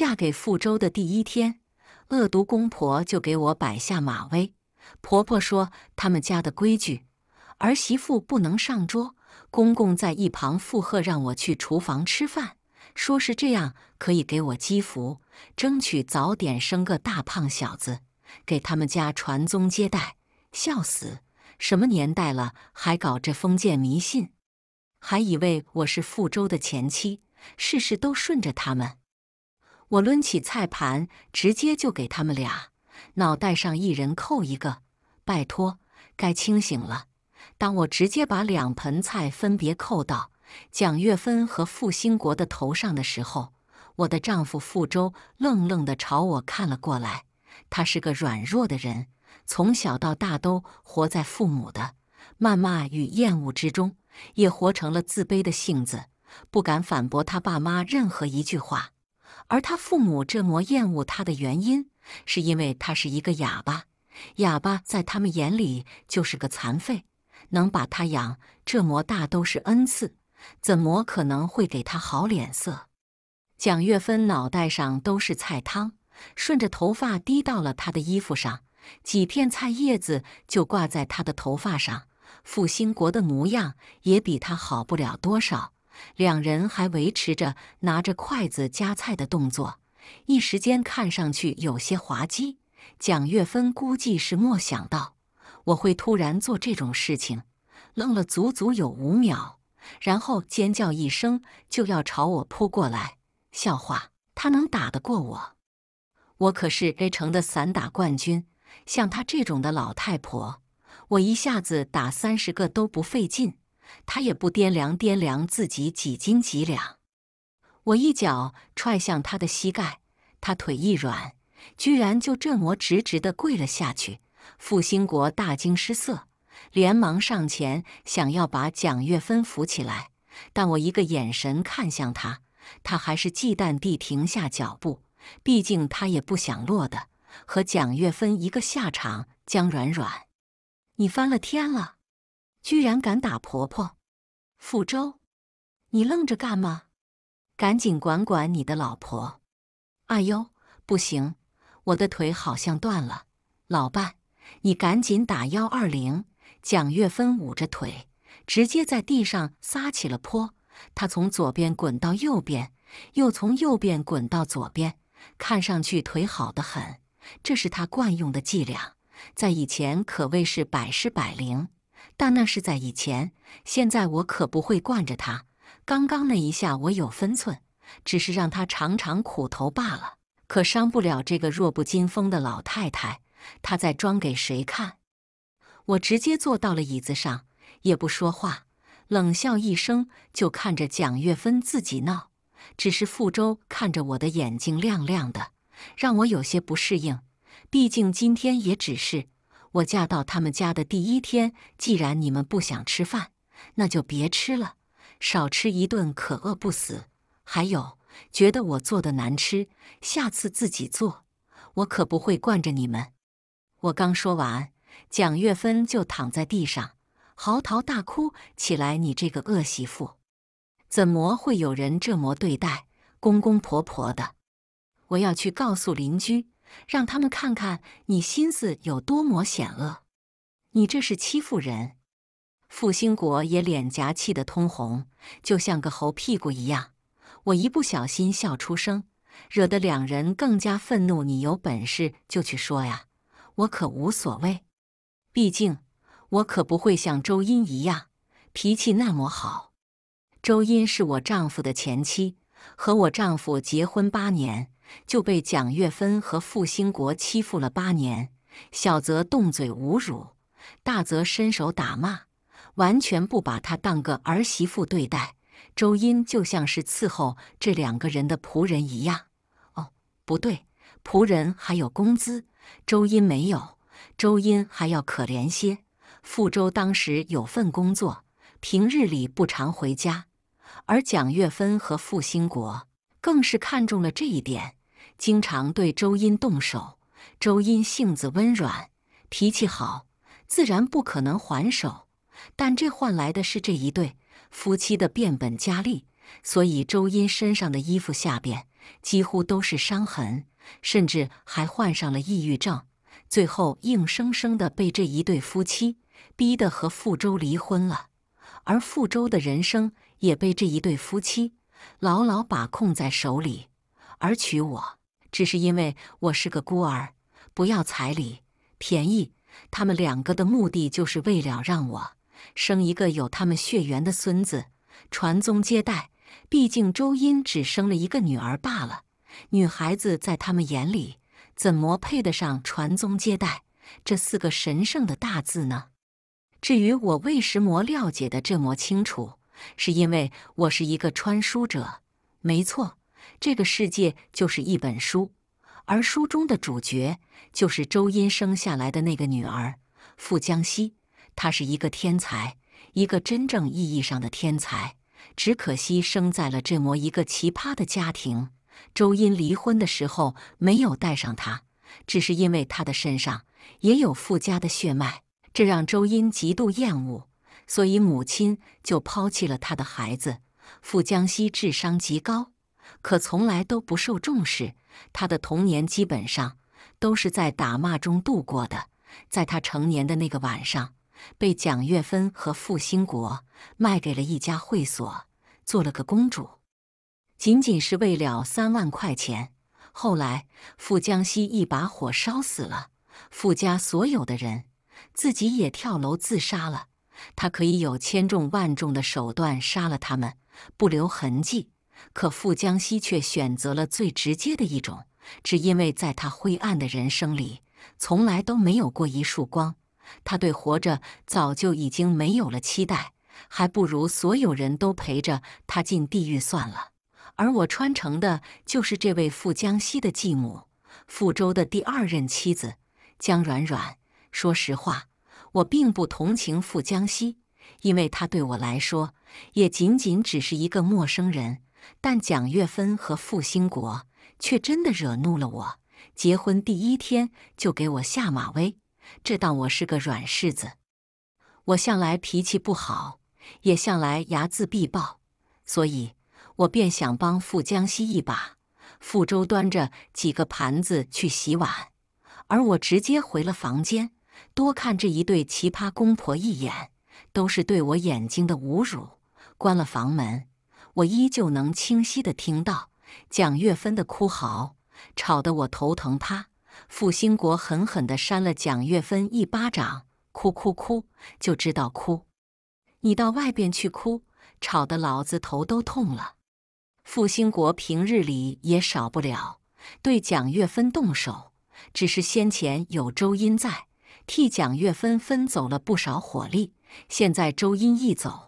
嫁给傅州的第一天，恶毒公婆就给我摆下马威。婆婆说他们家的规矩，儿媳妇不能上桌。公公在一旁附和，让我去厨房吃饭，说是这样可以给我积福，争取早点生个大胖小子，给他们家传宗接代。笑死，什么年代了还搞这封建迷信？还以为我是傅州的前妻，事事都顺着他们。我抡起菜盘，直接就给他们俩脑袋上一人扣一个。拜托，该清醒了！当我直接把两盆菜分别扣到蒋月芬和傅兴国的头上的时候，我的丈夫傅周愣愣地朝我看了过来。他是个软弱的人，从小到大都活在父母的谩骂与厌恶之中，也活成了自卑的性子，不敢反驳他爸妈任何一句话。而他父母这么厌恶他的原因，是因为他是一个哑巴，哑巴在他们眼里就是个残废，能把他养这么大都是恩赐，怎么可能会给他好脸色？蒋月芬脑袋上都是菜汤，顺着头发滴到了他的衣服上，几片菜叶子就挂在他的头发上。傅兴国的模样也比他好不了多少。两人还维持着拿着筷子夹菜的动作，一时间看上去有些滑稽。蒋月芬估计是没想到我会突然做这种事情，愣了足足有五秒，然后尖叫一声就要朝我扑过来。笑话，她能打得过我？我可是 A 城的散打冠军，像她这种的老太婆，我一下子打三十个都不费劲。他也不掂量掂量自己几斤几两，我一脚踹向他的膝盖，他腿一软，居然就这么直直地跪了下去。傅兴国大惊失色，连忙上前想要把蒋月芬扶起来，但我一个眼神看向他，他还是忌惮地停下脚步。毕竟他也不想落的和蒋月芬一个下场。江软软，你翻了天了！居然敢打婆婆，傅州，你愣着干嘛？赶紧管管你的老婆！哎呦，不行，我的腿好像断了。老伴，你赶紧打幺二零！蒋月芬捂着腿，直接在地上撒起了泼。她从左边滚到右边，又从右边滚到左边，看上去腿好得很。这是她惯用的伎俩，在以前可谓是百试百灵。但那是在以前，现在我可不会惯着他。刚刚那一下我有分寸，只是让他尝尝苦头罢了，可伤不了这个弱不禁风的老太太。她在装给谁看？我直接坐到了椅子上，也不说话，冷笑一声，就看着蒋月芬自己闹。只是傅周看着我的眼睛亮亮的，让我有些不适应。毕竟今天也只是。我嫁到他们家的第一天，既然你们不想吃饭，那就别吃了，少吃一顿可饿不死。还有，觉得我做的难吃，下次自己做，我可不会惯着你们。我刚说完，蒋月芬就躺在地上嚎啕大哭起来。你这个恶媳妇，怎么会有人这么对待公公婆婆的？我要去告诉邻居。让他们看看你心思有多么险恶！你这是欺负人！傅兴国也脸颊气得通红，就像个猴屁股一样。我一不小心笑出声，惹得两人更加愤怒。你有本事就去说呀，我可无所谓。毕竟我可不会像周英一样脾气那么好。周英是我丈夫的前妻，和我丈夫结婚八年。就被蒋月芬和傅兴国欺负了八年，小则动嘴侮辱，大则伸手打骂，完全不把她当个儿媳妇对待。周英就像是伺候这两个人的仆人一样。哦，不对，仆人还有工资，周英没有。周英还要可怜些。傅周当时有份工作，平日里不常回家，而蒋月芬和傅兴国更是看中了这一点。经常对周音动手，周音性子温软，脾气好，自然不可能还手。但这换来的是这一对夫妻的变本加厉，所以周音身上的衣服下边几乎都是伤痕，甚至还患上了抑郁症。最后硬生生的被这一对夫妻逼得和傅周离婚了，而傅周的人生也被这一对夫妻牢牢把控在手里，而娶我。只是因为我是个孤儿，不要彩礼，便宜。他们两个的目的就是为了让我生一个有他们血缘的孙子，传宗接代。毕竟周音只生了一个女儿罢了，女孩子在他们眼里怎么配得上传宗接代这四个神圣的大字呢？至于我为什魔了解的这么清楚，是因为我是一个穿书者，没错。这个世界就是一本书，而书中的主角就是周茵生下来的那个女儿傅江西。她是一个天才，一个真正意义上的天才。只可惜生在了这么一个奇葩的家庭。周茵离婚的时候没有带上她，只是因为她的身上也有傅家的血脉，这让周茵极度厌恶，所以母亲就抛弃了他的孩子。傅江西智商极高。可从来都不受重视。他的童年基本上都是在打骂中度过的。在他成年的那个晚上，被蒋月芬和傅兴国卖给了一家会所，做了个公主，仅仅是为了三万块钱。后来，傅江西一把火烧死了傅家所有的人，自己也跳楼自杀了。他可以有千种万种的手段杀了他们，不留痕迹。可傅江西却选择了最直接的一种，只因为在他灰暗的人生里，从来都没有过一束光。他对活着早就已经没有了期待，还不如所有人都陪着他进地狱算了。而我穿成的就是这位傅江西的继母，傅州的第二任妻子江软软。说实话，我并不同情傅江西，因为他对我来说也仅仅只是一个陌生人。但蒋月芬和傅兴国却真的惹怒了我，结婚第一天就给我下马威，这当我是个软柿子。我向来脾气不好，也向来睚眦必报，所以我便想帮傅江西一把。傅周端着几个盘子去洗碗，而我直接回了房间，多看这一对奇葩公婆一眼都是对我眼睛的侮辱，关了房门。我依旧能清晰的听到蒋月芬的哭嚎，吵得我头疼。他傅兴国狠狠的扇了蒋月芬一巴掌，哭哭哭，就知道哭，你到外边去哭，吵得老子头都痛了。傅兴国平日里也少不了对蒋月芬动手，只是先前有周音在，替蒋月芬分走了不少火力，现在周音一走。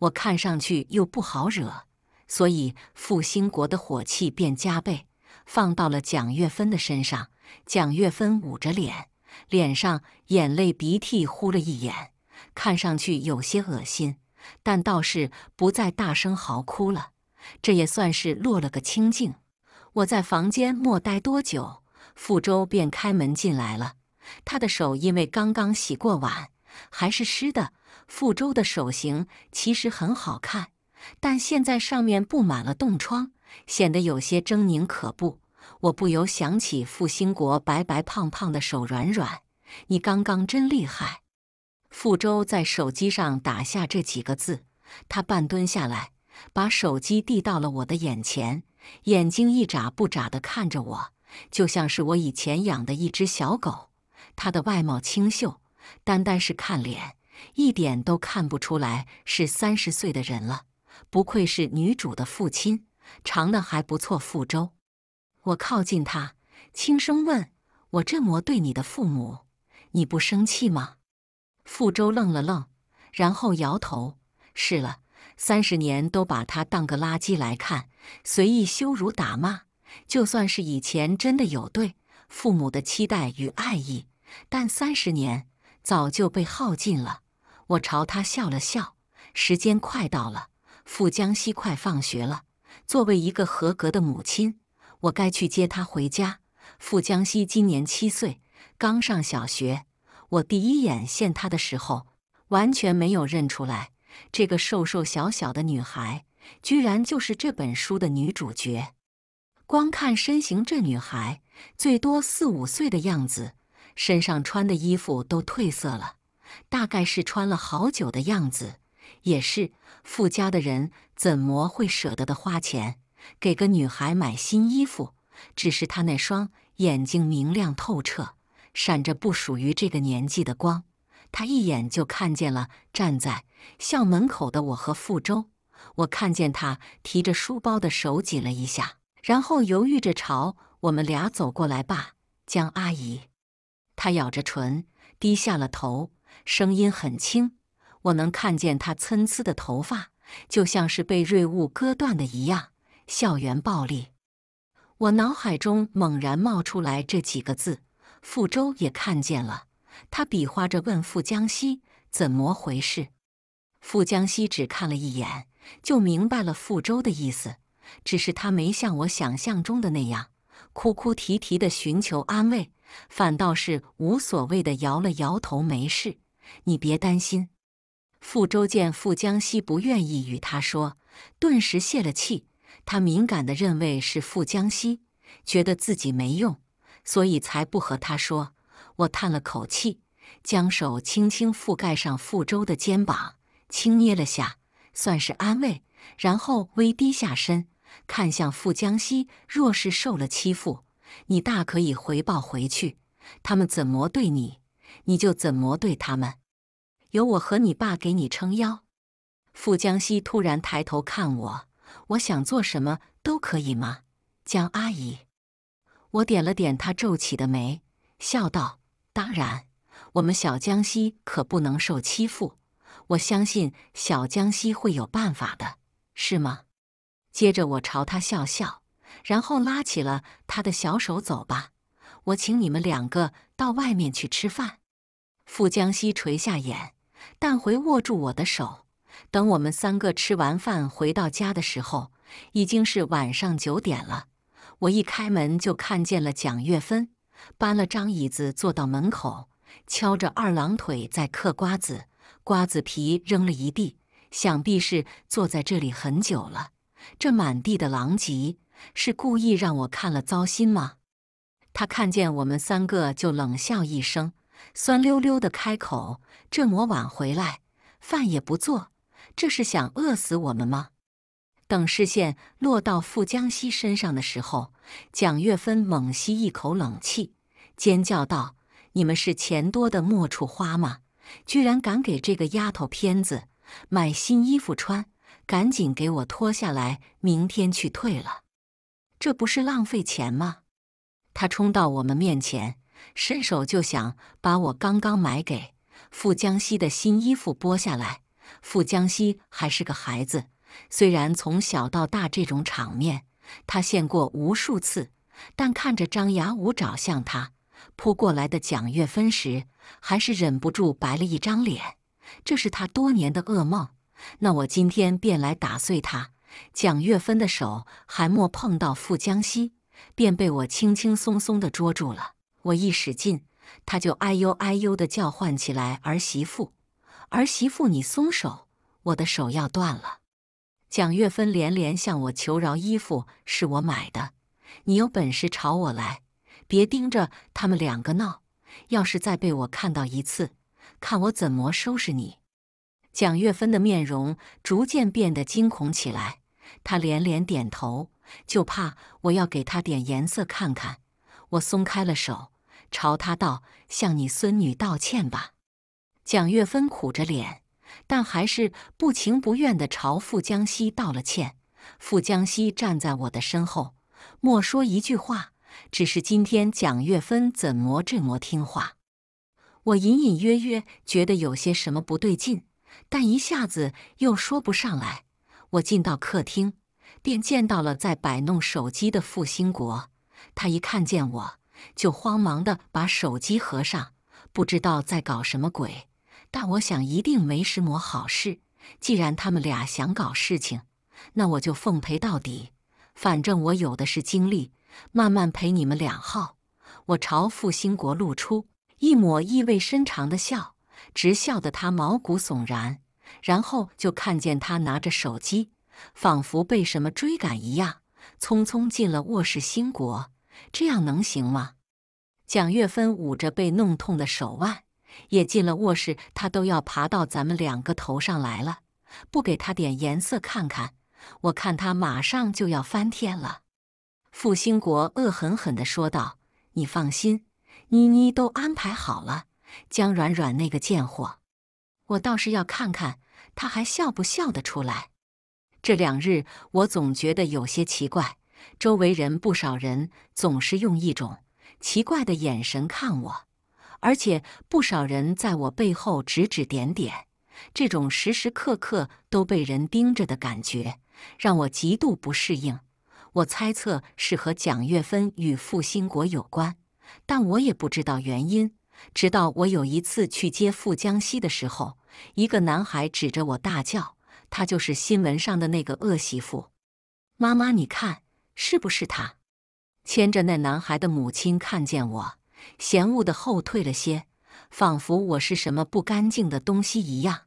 我看上去又不好惹，所以傅兴国的火气便加倍放到了蒋月芬的身上。蒋月芬捂着脸，脸上眼泪鼻涕呼了一眼，看上去有些恶心，但倒是不再大声嚎哭了，这也算是落了个清净。我在房间没待多久，傅周便开门进来了，他的手因为刚刚洗过碗，还是湿的。傅周的手型其实很好看，但现在上面布满了冻疮，显得有些狰狞可怖。我不由想起傅兴国白白胖胖的手软软。你刚刚真厉害。傅周在手机上打下这几个字，他半蹲下来，把手机递到了我的眼前，眼睛一眨不眨地看着我，就像是我以前养的一只小狗。他的外貌清秀，单单是看脸。一点都看不出来是三十岁的人了，不愧是女主的父亲，长的还不错。傅周，我靠近他，轻声问：“我这么对你的父母，你不生气吗？”傅周愣了愣，然后摇头：“是了，三十年都把他当个垃圾来看，随意羞辱打骂。就算是以前真的有对父母的期待与爱意，但三十年早就被耗尽了。”我朝他笑了笑。时间快到了，傅江西快放学了。作为一个合格的母亲，我该去接他回家。傅江西今年七岁，刚上小学。我第一眼见他的时候，完全没有认出来，这个瘦瘦小小的女孩，居然就是这本书的女主角。光看身形，这女孩最多四五岁的样子，身上穿的衣服都褪色了。大概是穿了好久的样子，也是富家的人怎么会舍得的花钱给个女孩买新衣服？只是他那双眼睛明亮透彻，闪着不属于这个年纪的光。他一眼就看见了站在校门口的我和傅周。我看见他提着书包的手挤了一下，然后犹豫着朝我们俩走过来吧，江阿姨。他咬着唇，低下了头。声音很轻，我能看见他参差的头发，就像是被锐物割断的一样。校园暴力，我脑海中猛然冒出来这几个字。傅周也看见了，他比划着问傅江西怎么回事。傅江西只看了一眼就明白了傅周的意思，只是他没像我想象中的那样哭哭啼啼地寻求安慰。反倒是无所谓的，摇了摇头，没事，你别担心。傅周见傅江西不愿意与他说，顿时泄了气。他敏感的认为是傅江西觉得自己没用，所以才不和他说。我叹了口气，将手轻轻覆盖上傅周的肩膀，轻捏了下，算是安慰。然后微低下身，看向傅江西，若是受了欺负。你大可以回报回去，他们怎么对你，你就怎么对他们。有我和你爸给你撑腰。傅江西突然抬头看我，我想做什么都可以吗，江阿姨？我点了点他皱起的眉，笑道：“当然，我们小江西可不能受欺负。我相信小江西会有办法的，是吗？”接着我朝他笑笑。然后拉起了他的小手，走吧，我请你们两个到外面去吃饭。傅江西垂下眼，但回握住我的手。等我们三个吃完饭回到家的时候，已经是晚上九点了。我一开门就看见了蒋月芬，搬了张椅子坐到门口，敲着二郎腿在嗑瓜子，瓜子皮扔了一地，想必是坐在这里很久了。这满地的狼藉。是故意让我看了糟心吗？他看见我们三个，就冷笑一声，酸溜溜的开口：“这么晚回来，饭也不做，这是想饿死我们吗？”等视线落到傅江西身上的时候，蒋月芬猛吸一口冷气，尖叫道：“你们是钱多的没处花吗？居然敢给这个丫头片子买新衣服穿！赶紧给我脱下来，明天去退了！”这不是浪费钱吗？他冲到我们面前，伸手就想把我刚刚买给傅江西的新衣服剥下来。傅江西还是个孩子，虽然从小到大这种场面他见过无数次，但看着张牙舞爪向他扑过来的蒋月芬时，还是忍不住白了一张脸。这是他多年的噩梦，那我今天便来打碎它。蒋月芬的手还没碰到傅江西，便被我轻轻松松地捉住了。我一使劲，他就哎呦哎呦地叫唤起来：“儿媳妇，儿媳妇，你松手，我的手要断了！”蒋月芬连连向我求饶：“衣服是我买的，你有本事朝我来，别盯着他们两个闹。要是再被我看到一次，看我怎么收拾你！”蒋月芬的面容逐渐变得惊恐起来。他连连点头，就怕我要给他点颜色看看。我松开了手，朝他道：“向你孙女道歉吧。”蒋月芬苦着脸，但还是不情不愿地朝傅江西道了歉。傅江西站在我的身后，莫说一句话，只是今天蒋月芬怎么这么听话？我隐隐约约觉得有些什么不对劲，但一下子又说不上来。我进到客厅，便见到了在摆弄手机的傅兴国。他一看见我，就慌忙地把手机合上，不知道在搞什么鬼。但我想，一定没什么好事。既然他们俩想搞事情，那我就奉陪到底。反正我有的是精力，慢慢陪你们两号。我朝傅兴国露出一抹意味深长的笑，直笑得他毛骨悚然。然后就看见他拿着手机，仿佛被什么追赶一样，匆匆进了卧室。兴国，这样能行吗？蒋月芬捂着被弄痛的手腕，也进了卧室。他都要爬到咱们两个头上来了，不给他点颜色看看，我看他马上就要翻天了。付兴国恶狠狠地说道：“你放心，妮妮都安排好了。江软软那个贱货。”我倒是要看看他还笑不笑得出来。这两日我总觉得有些奇怪，周围人不少人总是用一种奇怪的眼神看我，而且不少人在我背后指指点点。这种时时刻刻都被人盯着的感觉，让我极度不适应。我猜测是和蒋月芬与傅兴国有关，但我也不知道原因。直到我有一次去接傅江西的时候。一个男孩指着我大叫：“他就是新闻上的那个恶媳妇，妈妈，你看是不是他？”牵着那男孩的母亲看见我，嫌恶的后退了些，仿佛我是什么不干净的东西一样。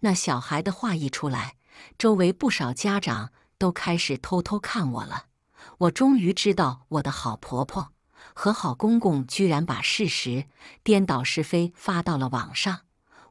那小孩的话一出来，周围不少家长都开始偷偷看我了。我终于知道，我的好婆婆和好公公居然把事实颠倒是非发到了网上。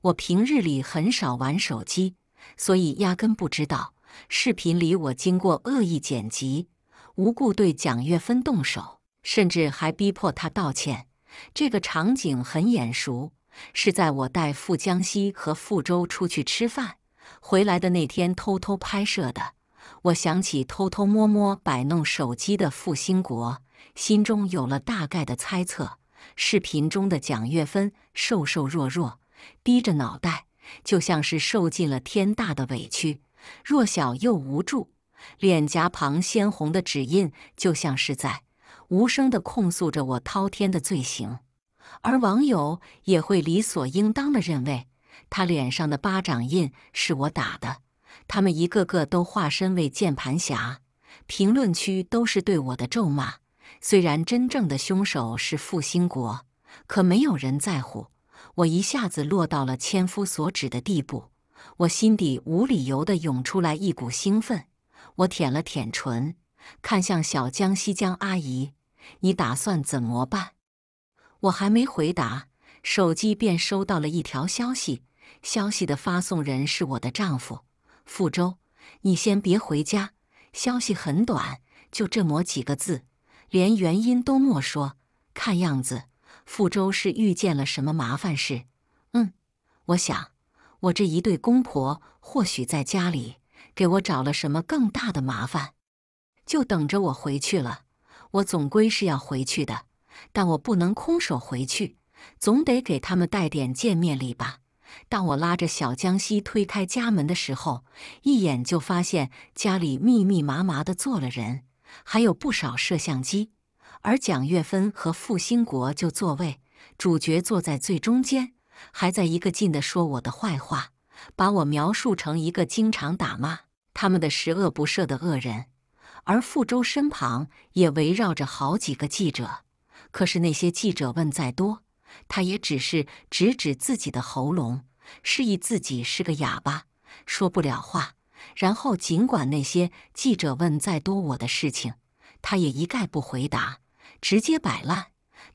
我平日里很少玩手机，所以压根不知道视频里我经过恶意剪辑，无故对蒋月芬动手，甚至还逼迫她道歉。这个场景很眼熟，是在我带傅江西和傅周出去吃饭回来的那天偷偷拍摄的。我想起偷偷摸摸摆弄手机的傅兴国，心中有了大概的猜测。视频中的蒋月芬瘦瘦弱弱。低着脑袋，就像是受尽了天大的委屈，弱小又无助。脸颊旁鲜红的指印，就像是在无声地控诉着我滔天的罪行。而网友也会理所应当地认为，他脸上的巴掌印是我打的。他们一个个都化身为键盘侠，评论区都是对我的咒骂。虽然真正的凶手是付兴国，可没有人在乎。我一下子落到了千夫所指的地步，我心底无理由的涌出来一股兴奋。我舔了舔唇，看向小江西江阿姨：“你打算怎么办？”我还没回答，手机便收到了一条消息。消息的发送人是我的丈夫，傅州。你先别回家。消息很短，就这么几个字，连原因都没说。看样子。傅州是遇见了什么麻烦事？嗯，我想，我这一对公婆或许在家里给我找了什么更大的麻烦，就等着我回去了。我总归是要回去的，但我不能空手回去，总得给他们带点见面礼吧。当我拉着小江西推开家门的时候，一眼就发现家里密密麻麻的坐了人，还有不少摄像机。而蒋月芬和傅兴国就座位，主角坐在最中间，还在一个劲地说我的坏话，把我描述成一个经常打骂他们的十恶不赦的恶人。而傅周身旁也围绕着好几个记者，可是那些记者问再多，他也只是指指自己的喉咙，示意自己是个哑巴，说不了话。然后尽管那些记者问再多我的事情，他也一概不回答。直接摆烂，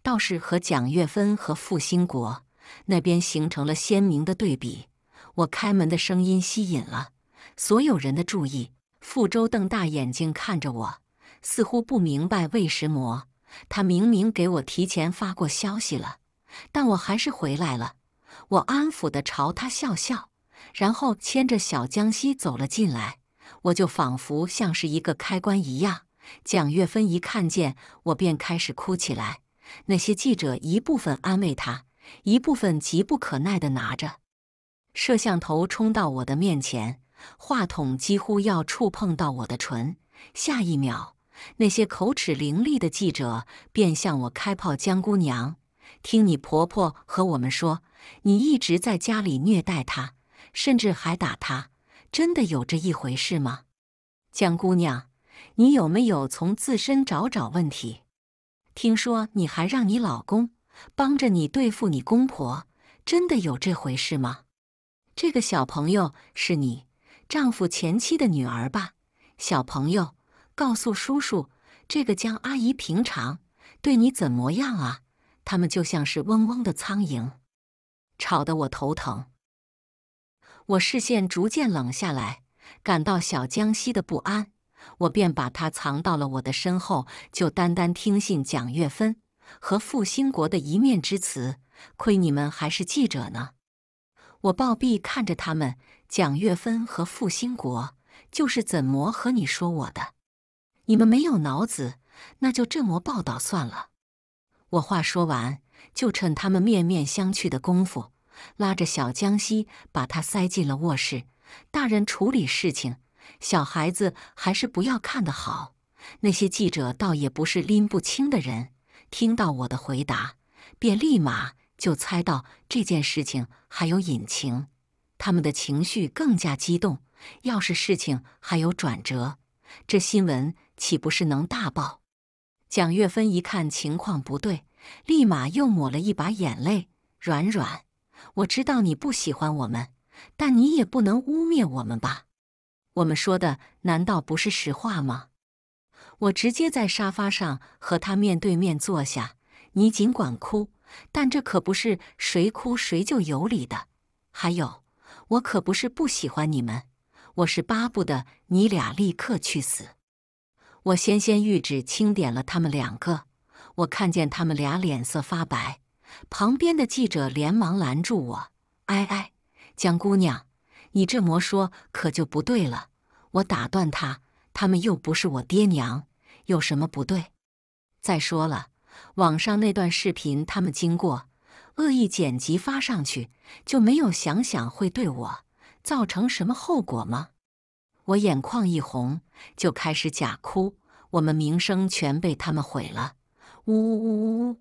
倒是和蒋月芬和傅兴国那边形成了鲜明的对比。我开门的声音吸引了所有人的注意。傅周瞪大眼睛看着我，似乎不明白为什么。他明明给我提前发过消息了，但我还是回来了。我安抚地朝他笑笑，然后牵着小江西走了进来。我就仿佛像是一个开关一样。蒋月芬一看见我，便开始哭起来。那些记者一部分安慰她，一部分急不可耐地拿着摄像头冲到我的面前，话筒几乎要触碰到我的唇。下一秒，那些口齿伶俐的记者便向我开炮：“江姑娘，听你婆婆和我们说，你一直在家里虐待她，甚至还打她，真的有这一回事吗？”江姑娘。你有没有从自身找找问题？听说你还让你老公帮着你对付你公婆，真的有这回事吗？这个小朋友是你丈夫前妻的女儿吧？小朋友，告诉叔叔，这个江阿姨平常对你怎么样啊？他们就像是嗡嗡的苍蝇，吵得我头疼。我视线逐渐冷下来，感到小江西的不安。我便把他藏到了我的身后，就单单听信蒋月芬和傅兴国的一面之词。亏你们还是记者呢！我暴毙看着他们，蒋月芬和傅兴国就是怎么和你说我的？你们没有脑子，那就这么报道算了。我话说完，就趁他们面面相觑的功夫，拉着小江西把他塞进了卧室。大人处理事情。小孩子还是不要看的好。那些记者倒也不是拎不清的人，听到我的回答，便立马就猜到这件事情还有隐情。他们的情绪更加激动。要是事情还有转折，这新闻岂不是能大爆？蒋月芬一看情况不对，立马又抹了一把眼泪：“软软，我知道你不喜欢我们，但你也不能污蔑我们吧。”我们说的难道不是实话吗？我直接在沙发上和他面对面坐下，你尽管哭，但这可不是谁哭谁就有理的。还有，我可不是不喜欢你们，我是巴不得你俩立刻去死。我纤纤玉指轻点了他们两个，我看见他们俩脸色发白，旁边的记者连忙拦住我：“哎哎，江姑娘。”你这么说可就不对了，我打断他，他们又不是我爹娘，有什么不对？再说了，网上那段视频他们经过恶意剪辑发上去，就没有想想会对我造成什么后果吗？我眼眶一红，就开始假哭，我们名声全被他们毁了，呜呜呜呜呜！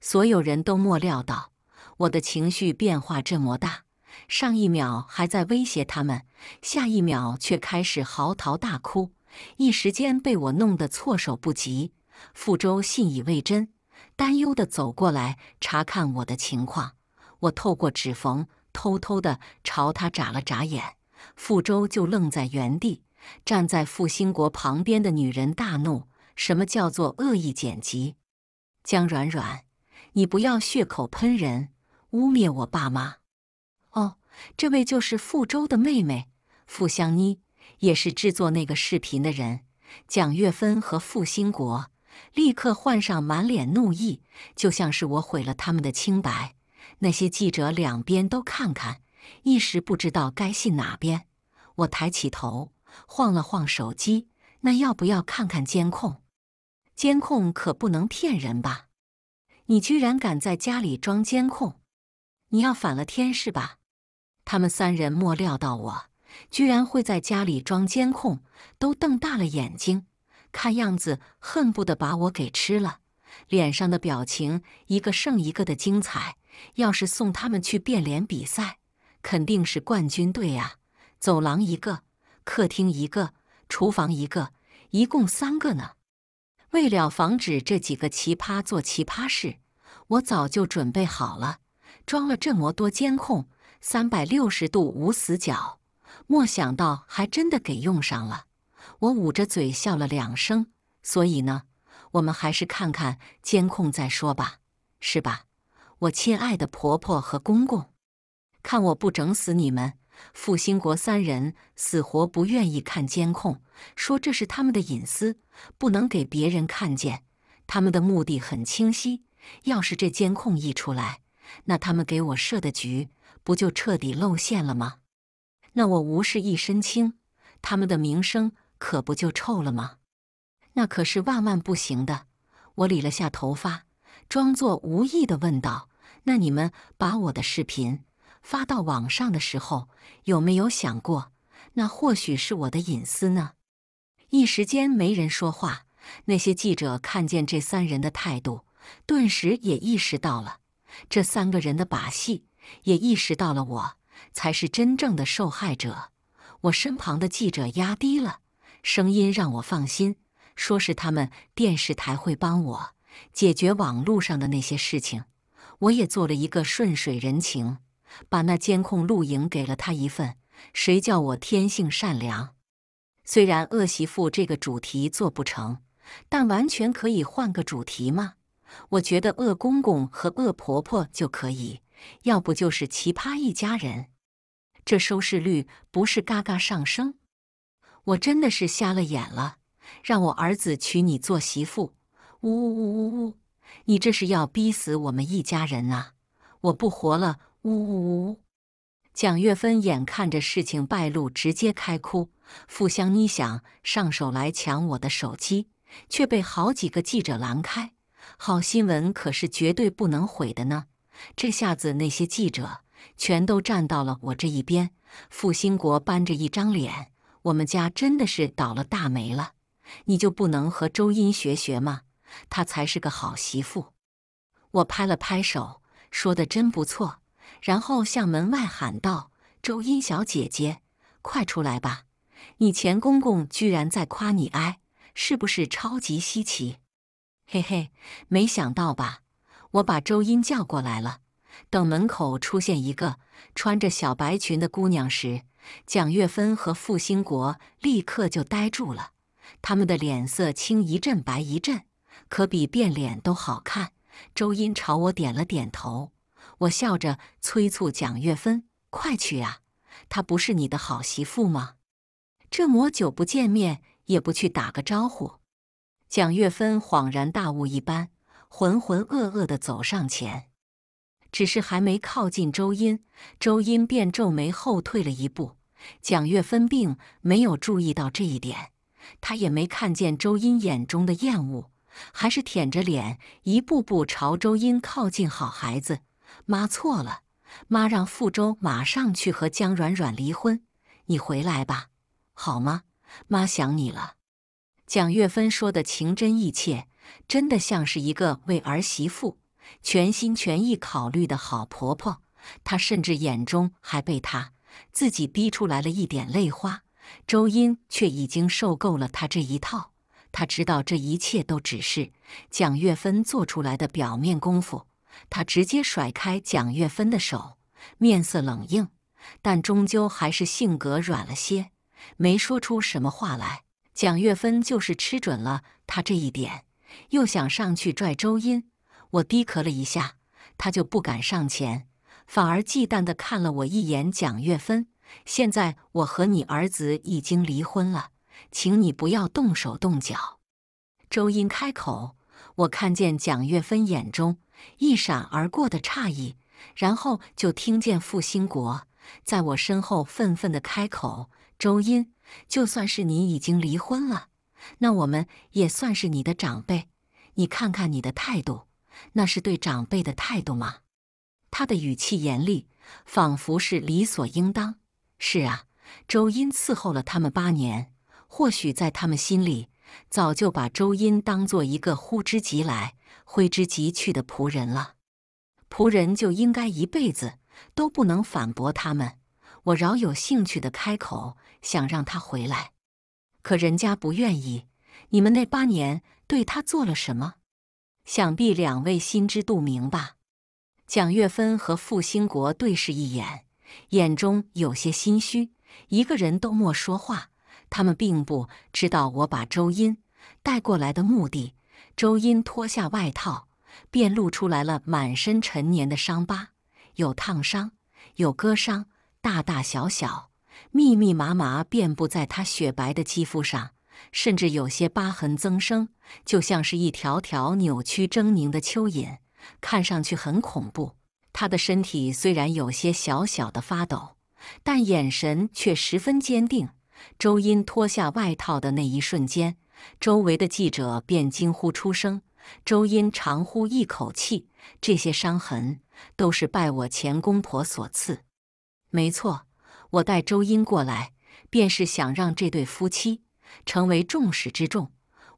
所有人都莫料到我的情绪变化这么大。上一秒还在威胁他们，下一秒却开始嚎啕大哭，一时间被我弄得措手不及。傅周信以为真，担忧地走过来查看我的情况。我透过指缝偷偷地朝他眨了眨眼，傅周就愣在原地。站在傅兴国旁边的女人大怒：“什么叫做恶意剪辑？江软软，你不要血口喷人，污蔑我爸妈！”这位就是傅周的妹妹傅香妮，也是制作那个视频的人。蒋月芬和傅兴国立刻换上满脸怒意，就像是我毁了他们的清白。那些记者两边都看看，一时不知道该信哪边。我抬起头，晃了晃手机。那要不要看看监控？监控可不能骗人吧？你居然敢在家里装监控！你要反了天是吧？他们三人没料到我居然会在家里装监控，都瞪大了眼睛，看样子恨不得把我给吃了，脸上的表情一个胜一个的精彩。要是送他们去变脸比赛，肯定是冠军队啊！走廊一个，客厅一个，厨房一个，一共三个呢。为了防止这几个奇葩做奇葩事，我早就准备好了，装了这么多监控。三百六十度无死角，莫想到还真的给用上了。我捂着嘴笑了两声。所以呢，我们还是看看监控再说吧，是吧？我亲爱的婆婆和公公，看我不整死你们！复兴国三人死活不愿意看监控，说这是他们的隐私，不能给别人看见。他们的目的很清晰，要是这监控一出来，那他们给我设的局。不就彻底露馅了吗？那我无事一身轻，他们的名声可不就臭了吗？那可是万万不行的。我理了下头发，装作无意的问道：“那你们把我的视频发到网上的时候，有没有想过那或许是我的隐私呢？”一时间没人说话。那些记者看见这三人的态度，顿时也意识到了这三个人的把戏。也意识到了，我才是真正的受害者。我身旁的记者压低了声音，让我放心，说是他们电视台会帮我解决网络上的那些事情。我也做了一个顺水人情，把那监控录影给了他一份。谁叫我天性善良？虽然恶媳妇这个主题做不成，但完全可以换个主题嘛。我觉得恶公公和恶婆婆就可以。要不就是奇葩一家人，这收视率不是嘎嘎上升？我真的是瞎了眼了，让我儿子娶你做媳妇！呜呜呜呜呜！你这是要逼死我们一家人啊！我不活了！呜呜呜！蒋月芬眼看着事情败露，直接开哭。傅香妮想上手来抢我的手机，却被好几个记者拦开。好新闻可是绝对不能毁的呢。这下子那些记者全都站到了我这一边。傅兴国扳着一张脸，我们家真的是倒了大霉了。你就不能和周音学学吗？她才是个好媳妇。我拍了拍手，说的真不错。然后向门外喊道：“周音小姐姐，快出来吧！你前公公居然在夸你，哎，是不是超级稀奇？嘿嘿，没想到吧？”我把周茵叫过来了。等门口出现一个穿着小白裙的姑娘时，蒋月芬和傅兴国立刻就呆住了，他们的脸色青一阵白一阵，可比变脸都好看。周音朝我点了点头，我笑着催促蒋月芬：“快去啊，她不是你的好媳妇吗？这么久不见面，也不去打个招呼。”蒋月芬恍然大悟一般。浑浑噩噩地走上前，只是还没靠近周英，周英便皱眉后退了一步。蒋月芬并没有注意到这一点，她也没看见周英眼中的厌恶，还是舔着脸一步步朝周英靠近。好孩子，妈错了，妈让付周马上去和江软软离婚，你回来吧，好吗？妈想你了。蒋月芬说的情真意切。真的像是一个为儿媳妇全心全意考虑的好婆婆，她甚至眼中还被她自己逼出来了一点泪花。周英却已经受够了她这一套，她知道这一切都只是蒋月芬做出来的表面功夫。她直接甩开蒋月芬的手，面色冷硬，但终究还是性格软了些，没说出什么话来。蒋月芬就是吃准了她这一点。又想上去拽周英，我低咳了一下，他就不敢上前，反而忌惮地看了我一眼。蒋月芬，现在我和你儿子已经离婚了，请你不要动手动脚。周英开口，我看见蒋月芬眼中一闪而过的诧异，然后就听见傅兴国在我身后愤愤地开口：“周英，就算是你已经离婚了。”那我们也算是你的长辈，你看看你的态度，那是对长辈的态度吗？他的语气严厉，仿佛是理所应当。是啊，周音伺候了他们八年，或许在他们心里，早就把周音当做一个呼之即来、挥之即去的仆人了。仆人就应该一辈子都不能反驳他们。我饶有兴趣的开口，想让他回来。可人家不愿意，你们那八年对他做了什么？想必两位心知肚明吧。蒋月芬和傅兴国对视一眼，眼中有些心虚，一个人都莫说话。他们并不知道我把周茵带过来的目的。周茵脱下外套，便露出来了满身陈年的伤疤，有烫伤，有割伤，大大小小。密密麻麻遍布在他雪白的肌肤上，甚至有些疤痕增生，就像是一条条扭曲狰狞的蚯蚓，看上去很恐怖。他的身体虽然有些小小的发抖，但眼神却十分坚定。周音脱下外套的那一瞬间，周围的记者便惊呼出声。周音长呼一口气：“这些伤痕都是拜我前公婆所赐。”没错。我带周英过来，便是想让这对夫妻成为众矢之的。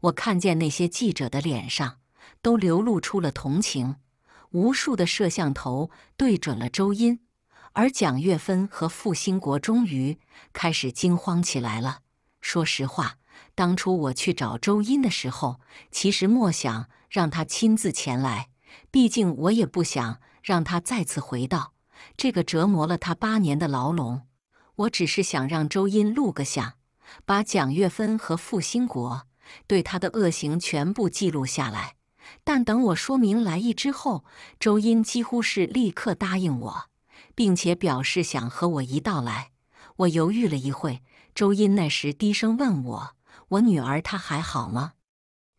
我看见那些记者的脸上都流露出了同情，无数的摄像头对准了周英，而蒋月芬和傅兴国终于开始惊慌起来了。说实话，当初我去找周英的时候，其实莫想让他亲自前来，毕竟我也不想让他再次回到这个折磨了他八年的牢笼。我只是想让周音录个像，把蒋月芬和傅兴国对他的恶行全部记录下来。但等我说明来意之后，周音几乎是立刻答应我，并且表示想和我一道来。我犹豫了一会，周音那时低声问我：“我女儿她还好吗？”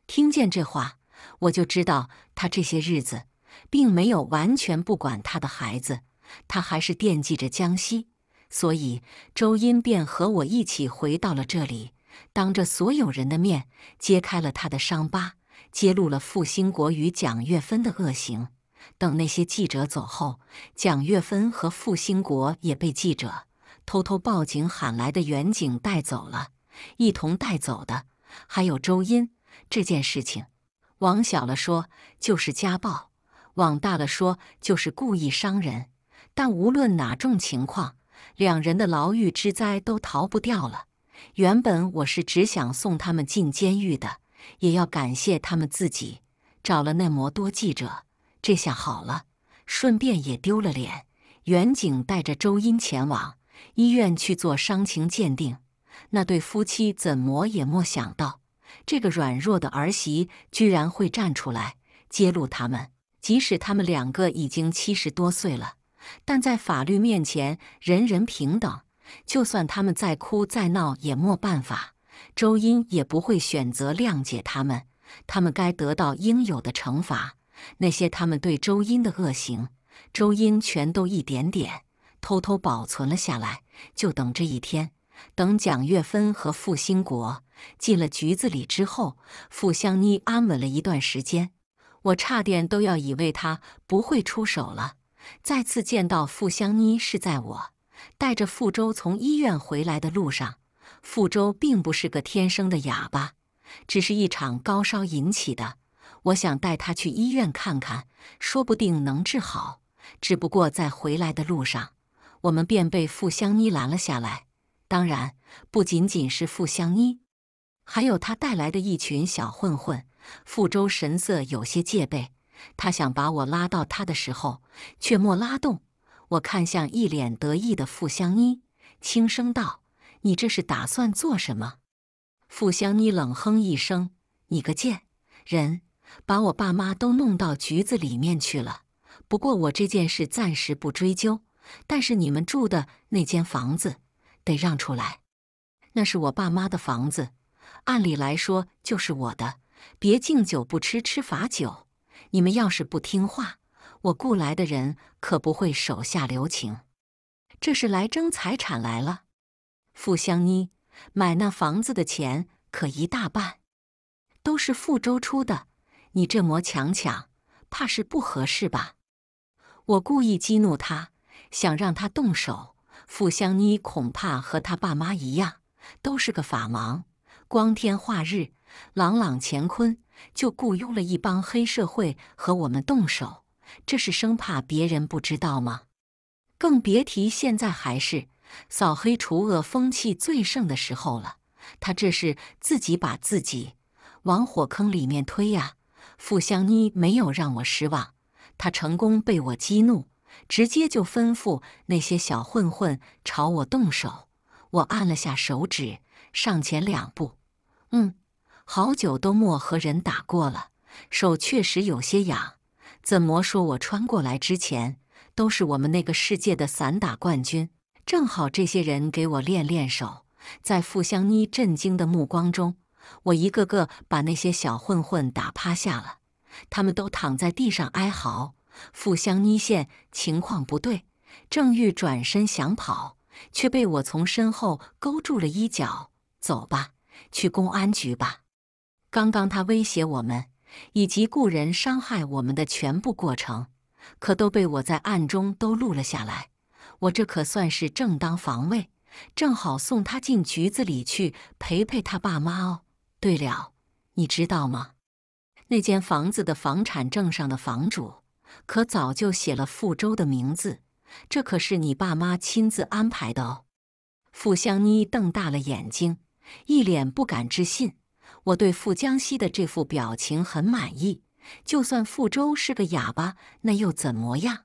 听见这话，我就知道她这些日子并没有完全不管她的孩子，她还是惦记着江西。所以，周音便和我一起回到了这里，当着所有人的面揭开了他的伤疤，揭露了傅兴国与蒋月芬的恶行。等那些记者走后，蒋月芬和傅兴国也被记者偷偷报警喊来的远警带走了，一同带走的还有周音。这件事情，往小了说就是家暴，往大了说就是故意伤人。但无论哪种情况，两人的牢狱之灾都逃不掉了。原本我是只想送他们进监狱的，也要感谢他们自己找了那么多记者。这下好了，顺便也丢了脸。袁景带着周英前往医院去做伤情鉴定。那对夫妻怎么也没想到，这个软弱的儿媳居然会站出来揭露他们。即使他们两个已经七十多岁了。但在法律面前，人人平等。就算他们再哭再闹也没办法，周英也不会选择谅解他们。他们该得到应有的惩罚。那些他们对周英的恶行，周英全都一点点偷偷保存了下来，就等这一天。等蒋月芬和付兴国进了局子里之后，付香妮安稳了一段时间，我差点都要以为他不会出手了。再次见到傅香妮是在我带着傅周从医院回来的路上。傅周并不是个天生的哑巴，只是一场高烧引起的。我想带他去医院看看，说不定能治好。只不过在回来的路上，我们便被傅香妮拦了下来。当然，不仅仅是傅香妮，还有他带来的一群小混混。傅周神色有些戒备。他想把我拉到他的时候，却莫拉动。我看向一脸得意的傅香妮，轻声道：“你这是打算做什么？”傅香妮冷哼一声：“你个贱人，把我爸妈都弄到局子里面去了。不过我这件事暂时不追究，但是你们住的那间房子得让出来，那是我爸妈的房子，按理来说就是我的。别敬酒不吃吃罚酒。”你们要是不听话，我雇来的人可不会手下留情。这是来争财产来了。傅香妮买那房子的钱可一大半都是傅周出的，你这么强抢，怕是不合适吧？我故意激怒他，想让他动手。傅香妮恐怕和他爸妈一样，都是个法盲。光天化日，朗朗乾坤。就雇佣了一帮黑社会和我们动手，这是生怕别人不知道吗？更别提现在还是扫黑除恶风气最盛的时候了。他这是自己把自己往火坑里面推呀！傅香妮没有让我失望，他成功被我激怒，直接就吩咐那些小混混朝我动手。我按了下手指，上前两步，嗯。好久都没和人打过了，手确实有些痒。怎么说？我穿过来之前都是我们那个世界的散打冠军，正好这些人给我练练手。在傅香妮震惊的目光中，我一个个把那些小混混打趴下了，他们都躺在地上哀嚎。傅香妮见情况不对，正欲转身想跑，却被我从身后勾住了衣角。走吧，去公安局吧。刚刚他威胁我们，以及雇人伤害我们的全部过程，可都被我在暗中都录了下来。我这可算是正当防卫，正好送他进局子里去陪陪他爸妈哦。对了，你知道吗？那间房子的房产证上的房主可早就写了傅州的名字，这可是你爸妈亲自安排的哦。傅香妮瞪大了眼睛，一脸不敢置信。我对傅江西的这副表情很满意。就算傅周是个哑巴，那又怎么样？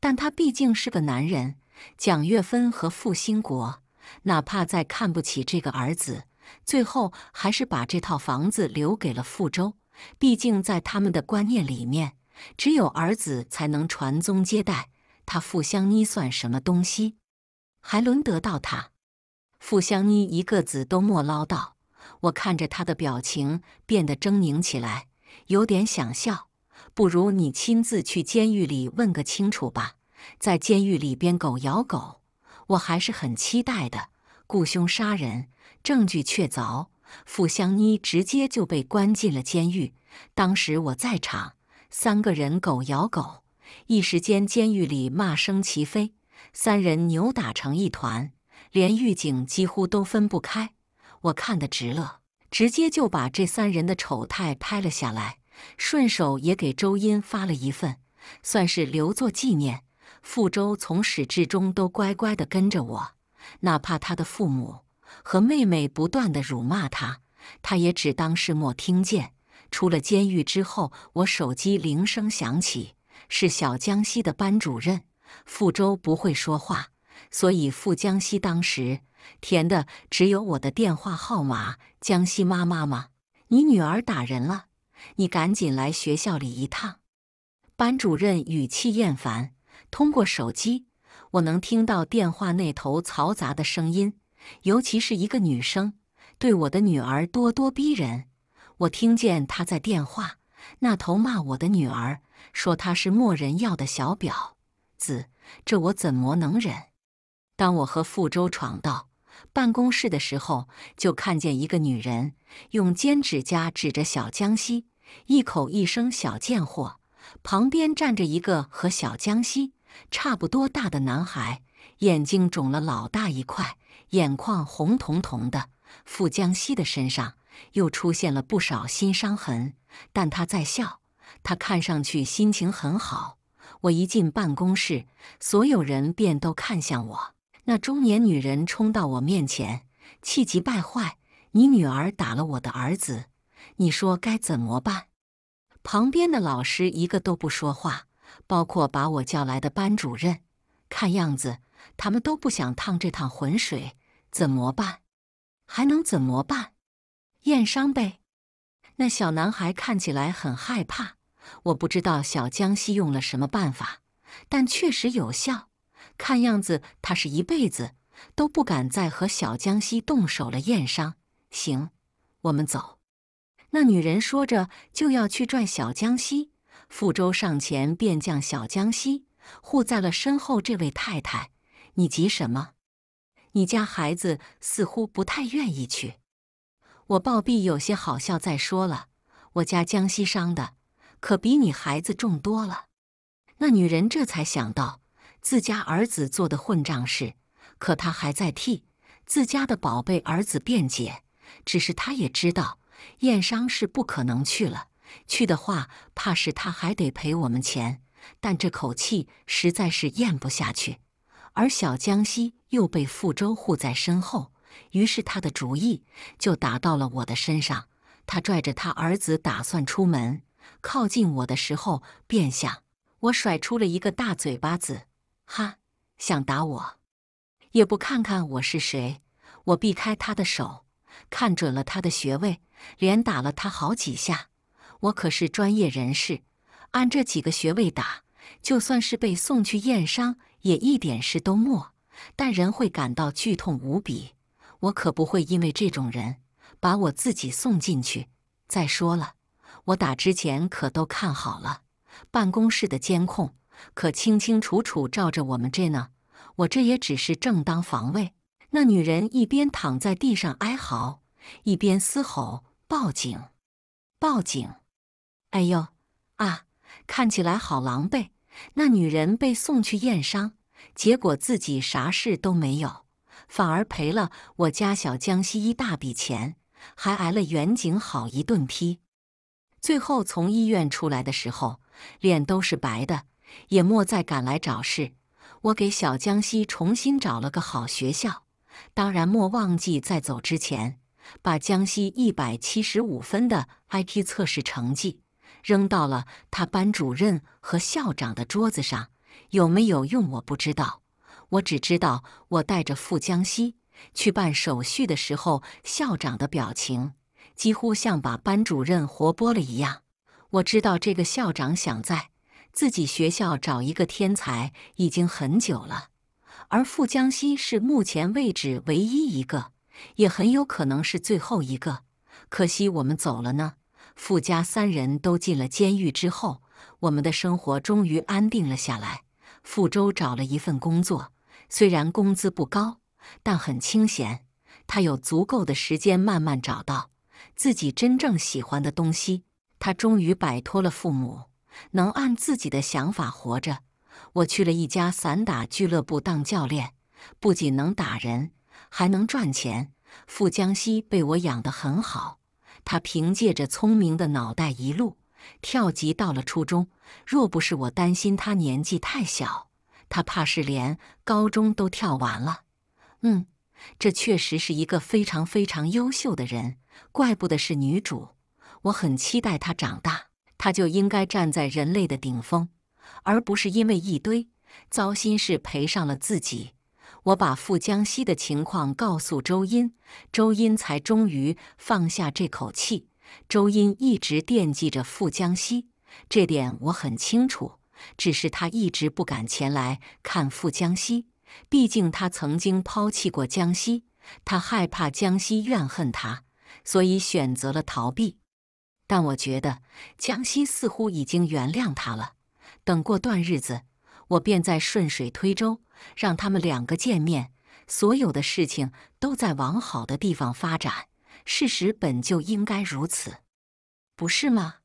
但他毕竟是个男人。蒋月芬和傅兴国，哪怕再看不起这个儿子，最后还是把这套房子留给了傅周。毕竟在他们的观念里面，只有儿子才能传宗接代。他傅香妮算什么东西？还轮得到他？傅香妮一个子都没捞到。我看着他的表情变得狰狞起来，有点想笑。不如你亲自去监狱里问个清楚吧，在监狱里边狗咬狗，我还是很期待的。雇凶杀人，证据确凿，傅香妮直接就被关进了监狱。当时我在场，三个人狗咬狗，一时间监狱里骂声齐飞，三人扭打成一团，连狱警几乎都分不开。我看的直乐，直接就把这三人的丑态拍了下来，顺手也给周音发了一份，算是留作纪念。傅周从始至终都乖乖的跟着我，哪怕他的父母和妹妹不断的辱骂他，他也只当是莫听见。出了监狱之后，我手机铃声响起，是小江西的班主任。傅周不会说话，所以傅江西当时。填的只有我的电话号码，江西妈妈吗？你女儿打人了，你赶紧来学校里一趟。班主任语气厌烦。通过手机，我能听到电话那头嘈杂的声音，尤其是一个女生对我的女儿咄咄逼人。我听见她在电话那头骂我的女儿，说她是没人要的小婊子，这我怎么能忍？当我和付州闯到。办公室的时候，就看见一个女人用尖指甲指着小江西，一口一声“小贱货”。旁边站着一个和小江西差不多大的男孩，眼睛肿了老大一块，眼眶红彤彤的。傅江西的身上又出现了不少新伤痕，但他在笑，他看上去心情很好。我一进办公室，所有人便都看向我。那中年女人冲到我面前，气急败坏：“你女儿打了我的儿子，你说该怎么办？”旁边的老师一个都不说话，包括把我叫来的班主任。看样子他们都不想趟这趟浑水，怎么办？还能怎么办？验伤呗。那小男孩看起来很害怕。我不知道小江西用了什么办法，但确实有效。看样子，他是一辈子都不敢再和小江西动手了。验伤，行，我们走。那女人说着就要去拽小江西，傅州上前便将小江西护在了身后。这位太太，你急什么？你家孩子似乎不太愿意去。我暴毙有些好笑。再说了，我家江西伤的可比你孩子重多了。那女人这才想到。自家儿子做的混账事，可他还在替自家的宝贝儿子辩解。只是他也知道，验伤是不可能去了，去的话，怕是他还得赔我们钱。但这口气实在是咽不下去。而小江西又被傅州护在身后，于是他的主意就打到了我的身上。他拽着他儿子打算出门，靠近我的时候，便想我甩出了一个大嘴巴子。哈，想打我，也不看看我是谁！我避开他的手，看准了他的穴位，连打了他好几下。我可是专业人士，按这几个穴位打，就算是被送去验伤，也一点事都没，但人会感到剧痛无比。我可不会因为这种人把我自己送进去。再说了，我打之前可都看好了办公室的监控。可清清楚楚照着我们这呢，我这也只是正当防卫。那女人一边躺在地上哀嚎，一边嘶吼：“报警！报警！”哎呦啊，看起来好狼狈。那女人被送去验伤，结果自己啥事都没有，反而赔了我家小江西一大笔钱，还挨了远景好一顿批。最后从医院出来的时候，脸都是白的。也莫再敢来找事，我给小江西重新找了个好学校。当然，莫忘记在走之前，把江西一百七十五分的 IP 测试成绩扔到了他班主任和校长的桌子上。有没有用我不知道，我只知道我带着傅江西去办手续的时候，校长的表情几乎像把班主任活剥了一样。我知道这个校长想在。自己学校找一个天才已经很久了，而傅江西是目前位置唯一一个，也很有可能是最后一个。可惜我们走了呢。傅家三人都进了监狱之后，我们的生活终于安定了下来。傅周找了一份工作，虽然工资不高，但很清闲。他有足够的时间慢慢找到自己真正喜欢的东西。他终于摆脱了父母。能按自己的想法活着。我去了一家散打俱乐部当教练，不仅能打人，还能赚钱。傅江西被我养得很好，他凭借着聪明的脑袋，一路跳级到了初中。若不是我担心他年纪太小，他怕是连高中都跳完了。嗯，这确实是一个非常非常优秀的人，怪不得是女主。我很期待他长大。他就应该站在人类的顶峰，而不是因为一堆糟心事赔上了自己。我把傅江西的情况告诉周音，周音才终于放下这口气。周音一直惦记着傅江西，这点我很清楚。只是他一直不敢前来看傅江西，毕竟他曾经抛弃过江西，他害怕江西怨恨他，所以选择了逃避。但我觉得江西似乎已经原谅他了。等过段日子，我便再顺水推舟，让他们两个见面。所有的事情都在往好的地方发展。事实本就应该如此，不是吗？